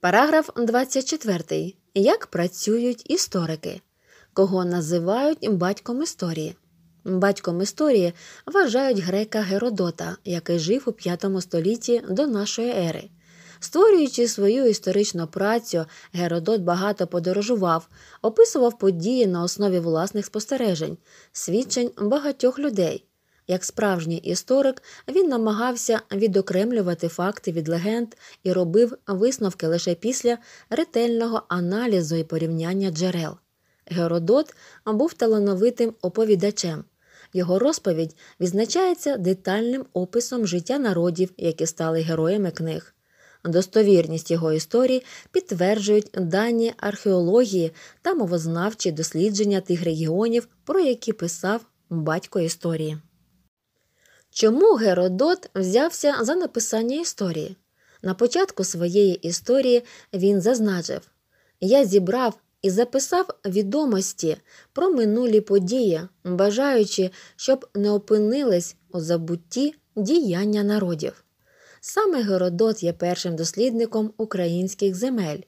Параграф 24. Як працюють історики, кого називають батьком історії? Батьком історії вважають грека Геродота, який жив у 5 столітті до нашої ери. Створюючи свою історичну працю, Геродот багато подорожував, описував події на основі власних спостережень, свідчень багатьох людей. Як справжній історик, він намагався відокремлювати факти від легенд і робив висновки лише після ретельного аналізу і порівняння джерел. Геродот був талановитим оповідачем. Його розповідь відзначається детальним описом життя народів, які стали героями книг. Достовірність його історії підтверджують дані археології та мовознавчі дослідження тих регіонів, про які писав батько історії. Чому Геродот взявся за написання історії? На початку своєї історії він зазначив: Я зібрав і записав відомості про минулі події, бажаючи, щоб не опинились у забутті діяння народів. Саме Геродот є першим дослідником українських земель.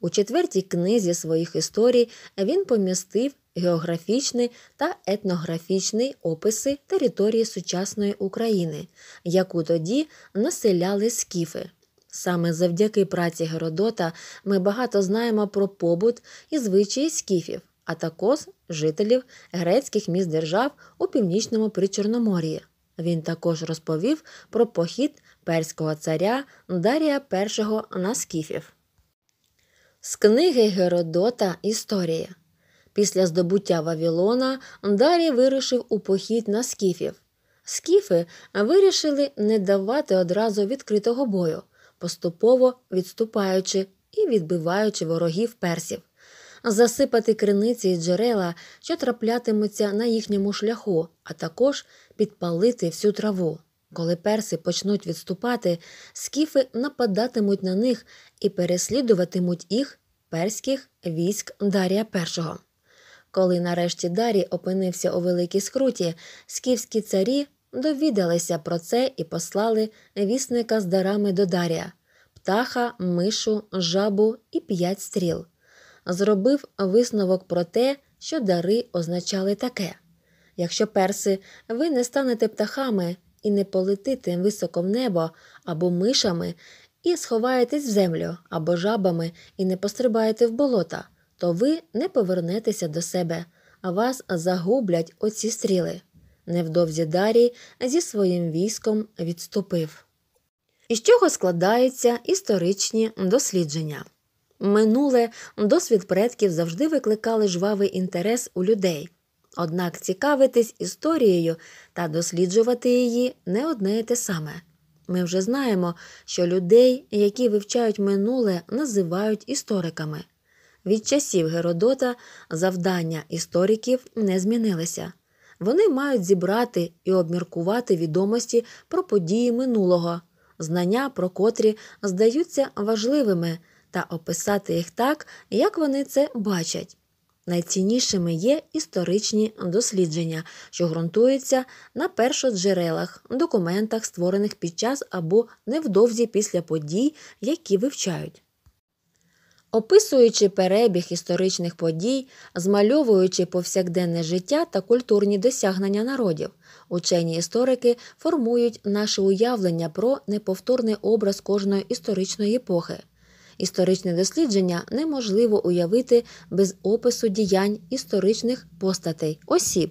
У четвертій книзі своїх історій він помістив географічний та етнографічний описи території сучасної України, яку тоді населяли скіфи. Саме завдяки праці Геродота ми багато знаємо про побут і звичаї скіфів, а також жителів грецьких міст держав у північному причорномор'ї. Він також розповів про похід перського царя Дарія І на скіфів. З книги Геродота Історія Після здобуття Вавилона Дарій вирушив у похід на скіфів. Скіфи вирішили не давати одразу відкритого бою, поступово відступаючи і відбиваючи ворогів персів, засипати криниці і джерела, що траплятимуться на їхньому шляху, а також підпалити всю траву. Коли перси почнуть відступати, скіфи нападатимуть на них і переслідуватимуть їх перських військ Дарія Першого. Коли нарешті Дарі опинився у великій скруті, скіфські царі довідалися про це і послали вісника з дарами до Дарія птаха, мишу, жабу і п'ять стріл. Зробив висновок про те, що дари означали таке: якщо перси, ви не станете птахами і не полетите високо в небо або мишами, і сховаєтесь в землю або жабами і не пострибаєте в болота то ви не повернетеся до себе, а вас загублять оці стріли. Невдовзі Дарій зі своїм військом відступив. Із чого складаються історичні дослідження. Минуле досвід предків завжди викликали жвавий інтерес у людей, однак цікавитись історією та досліджувати її не одне і те саме. Ми вже знаємо, що людей, які вивчають минуле, називають істориками. Від часів Геродота завдання істориків не змінилися. Вони мають зібрати і обміркувати відомості про події минулого, знання, про котрі здаються важливими, та описати їх так, як вони це бачать. Найціннішими є історичні дослідження, що ґрунтуються на першоджерелах, документах, створених під час або невдовзі після подій, які вивчають описуючи перебіг історичних подій, змальовуючи повсякденне життя та культурні досягнення народів, учені історики формують наше уявлення про неповторний образ кожної історичної епохи. Історичне дослідження неможливо уявити без опису діянь історичних постатей, осіб,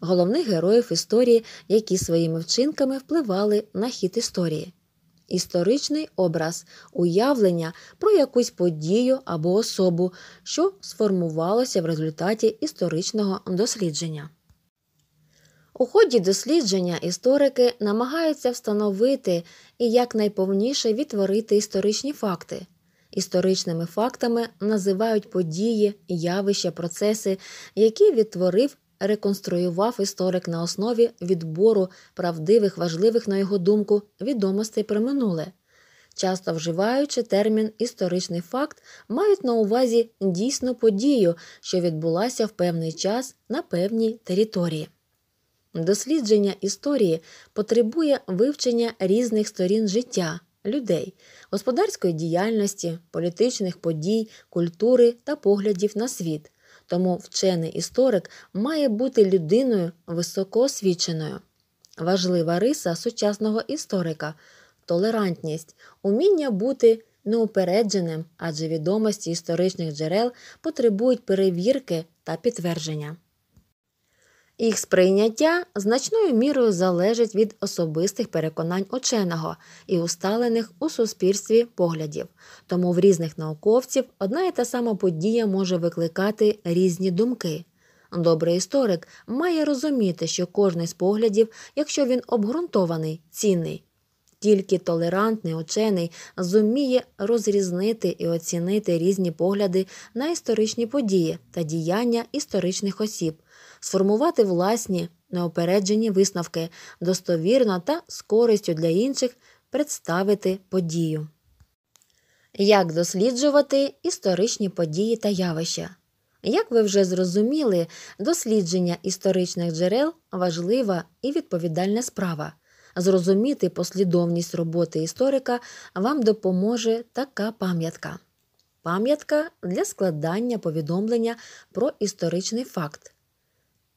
головних героїв історії, які своїми вчинками впливали на хід історії. Історичний образ уявлення про якусь подію або особу, що сформувалося в результаті історичного дослідження. У ході дослідження історики намагаються встановити і якнайповніше відтворити історичні факти. Історичними фактами називають події, явища, процеси, які відтворив реконструював історик на основі відбору правдивих, важливих, на його думку, відомостей про минуле. Часто вживаючи термін історичний факт, мають на увазі дійсну подію, що відбулася в певний час на певній території. Дослідження історії потребує вивчення різних сторін життя, людей, господарської діяльності, політичних подій, культури та поглядів на світ тому вчений історик має бути людиною високоосвіченою. Важлива риса сучасного історика толерантність, уміння бути неупередженим, адже відомості історичних джерел потребують перевірки та підтвердження. Їх сприйняття значною мірою залежить від особистих переконань ученого і усталених у суспільстві поглядів, тому в різних науковців одна і та сама подія може викликати різні думки. Добрий історик має розуміти, що кожний з поглядів, якщо він обґрунтований, цінний. Тільки толерантний учений зуміє розрізнити і оцінити різні погляди на історичні події та діяння історичних осіб сформувати власні неопереджені висновки, достовірно та з користю для інших представити подію. Як досліджувати історичні події та явища? Як ви вже зрозуміли, дослідження історичних джерел важлива і відповідальна справа. Зрозуміти послідовність роботи історика вам допоможе така пам'ятка. Пам'ятка для складання повідомлення про історичний факт,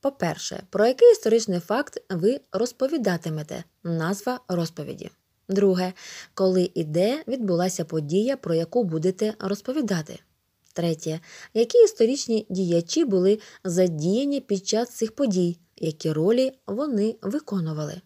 по-перше, про який історичний факт ви розповідатимете назва розповіді. Друге, коли і де відбулася подія, про яку будете розповідати. Третє, які історичні діячі були задіяні під час цих подій, які ролі вони виконували.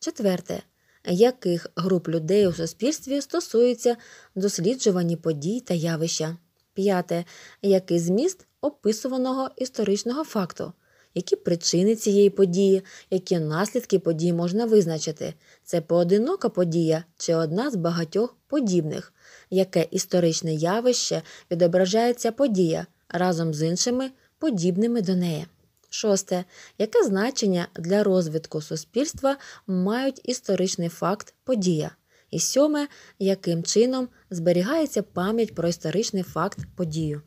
Четверте, яких груп людей у суспільстві стосуються досліджувані подій та явища. П'яте, який зміст описуваного історичного факту які причини цієї події, які наслідки подій можна визначити. Це поодинока подія чи одна з багатьох подібних, яке історичне явище відображається подія разом з іншими подібними до неї. Шосте. Яке значення для розвитку суспільства мають історичний факт подія? І сьоме, яким чином зберігається пам'ять про історичний факт подію?